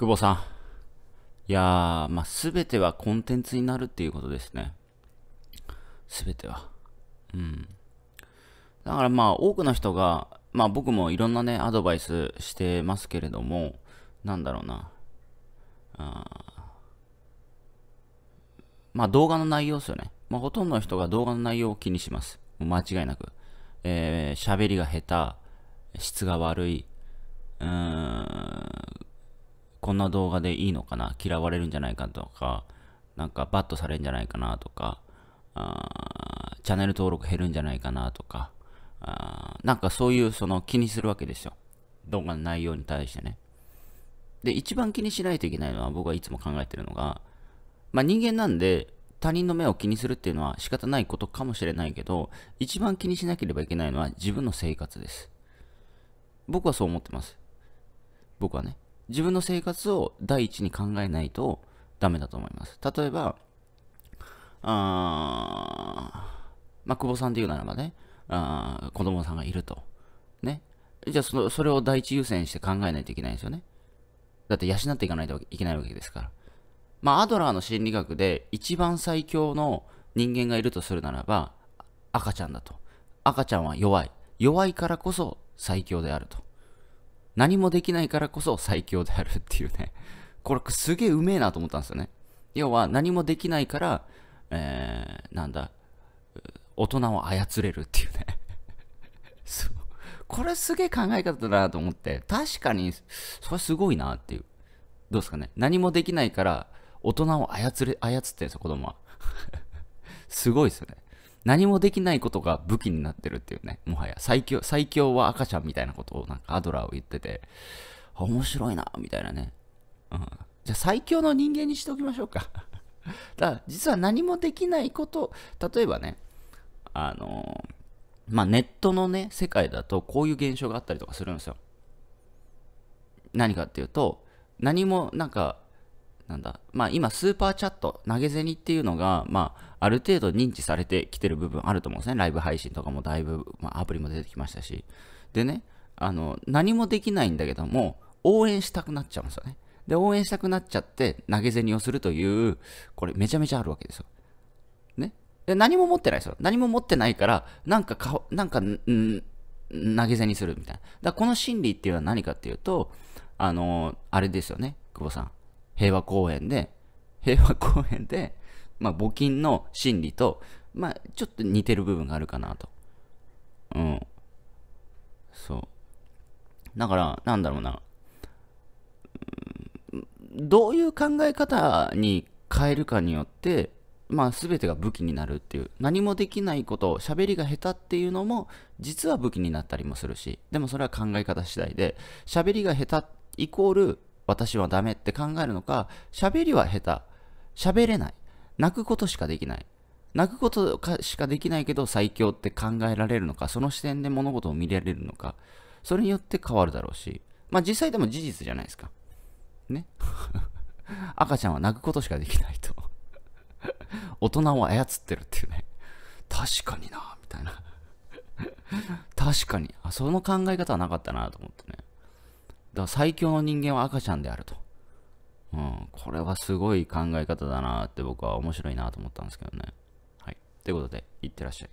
久保さん。いやー、ますべてはコンテンツになるっていうことですね。すべては。うん。だからまあ、多くの人が、まあ僕もいろんなね、アドバイスしてますけれども、なんだろうな。あまあ動画の内容ですよね。まあほとんどの人が動画の内容を気にします。間違いなく。えー、喋りが下手、質が悪い、うーん、こんな動画でいいのかな嫌われるんじゃないかとか、なんかバットされるんじゃないかなとか、あチャンネル登録減るんじゃないかなとか、あなんかそういうその気にするわけですよ。動画の内容に対してね。で、一番気にしないといけないのは僕はいつも考えてるのが、まあ人間なんで他人の目を気にするっていうのは仕方ないことかもしれないけど、一番気にしなければいけないのは自分の生活です。僕はそう思ってます。僕はね。自分の生活を第一に考えないとダメだと思います。例えば、あまあ、久保さんで言うならばね、あ子供さんがいると。ね。じゃあその、それを第一優先して考えないといけないんですよね。だって養っていかないといけないわけですから。まあ、アドラーの心理学で一番最強の人間がいるとするならば、赤ちゃんだと。赤ちゃんは弱い。弱いからこそ最強であると。何もできないからこそ最強であるっていうね。これすげえうめえなと思ったんですよね。要は何もできないから、えー、なんだ、大人を操れるっていうね。そう。これすげえ考え方だなと思って、確かに、それすごいなっていう。どうですかね。何もできないから、大人を操れ、操ってるんですよ、子供は。すごいですよね。何もできないことが武器になってるっていうね、もはや最強、最強は赤ちゃんみたいなことをなんかアドラーを言ってて、面白いな、みたいなね。うん。じゃあ最強の人間にしておきましょうか だから実は何もできないこと、例えばね、あのー、まあ、ネットのね、世界だとこういう現象があったりとかするんですよ。何かっていうと、何もなんかなんだ、まあ今スーパーチャット、投げ銭っていうのが、まあある程度認知されてきてる部分あると思うんですね。ライブ配信とかもだいぶ、まあアプリも出てきましたし。でね、あの、何もできないんだけども、応援したくなっちゃうんですよね。で、応援したくなっちゃって投げ銭をするという、これめちゃめちゃあるわけですよ。ね。で、何も持ってないですよ。何も持ってないから、なんかか、なんか、ん、投げ銭するみたいな。だからこの心理っていうのは何かっていうと、あのあれですよね、久保さん。平和公園で、平和公園で、まあ、募金の心理と、まあ、ちょっと似てる部分があるかなと。うん。そう。だから、なんだろうな。どういう考え方に変えるかによって、まあ、全てが武器になるっていう何もできないこと喋りが下手っていうのも実は武器になったりもするしでもそれは考え方次第で喋りが下手イコール私はダメって考えるのか、喋りは下手。喋れない。泣くことしかできない。泣くことしかできないけど最強って考えられるのか、その視点で物事を見られるのか、それによって変わるだろうし、まあ実際でも事実じゃないですか。ね。赤ちゃんは泣くことしかできないと。大人を操ってるっていうね。確かにな、みたいな。確かに。あ、その考え方はなかったなと思ってだ最強の人間は赤ちゃんであると。うん、これはすごい考え方だなって僕は面白いなと思ったんですけどね。はい。ということで、いってらっしゃい。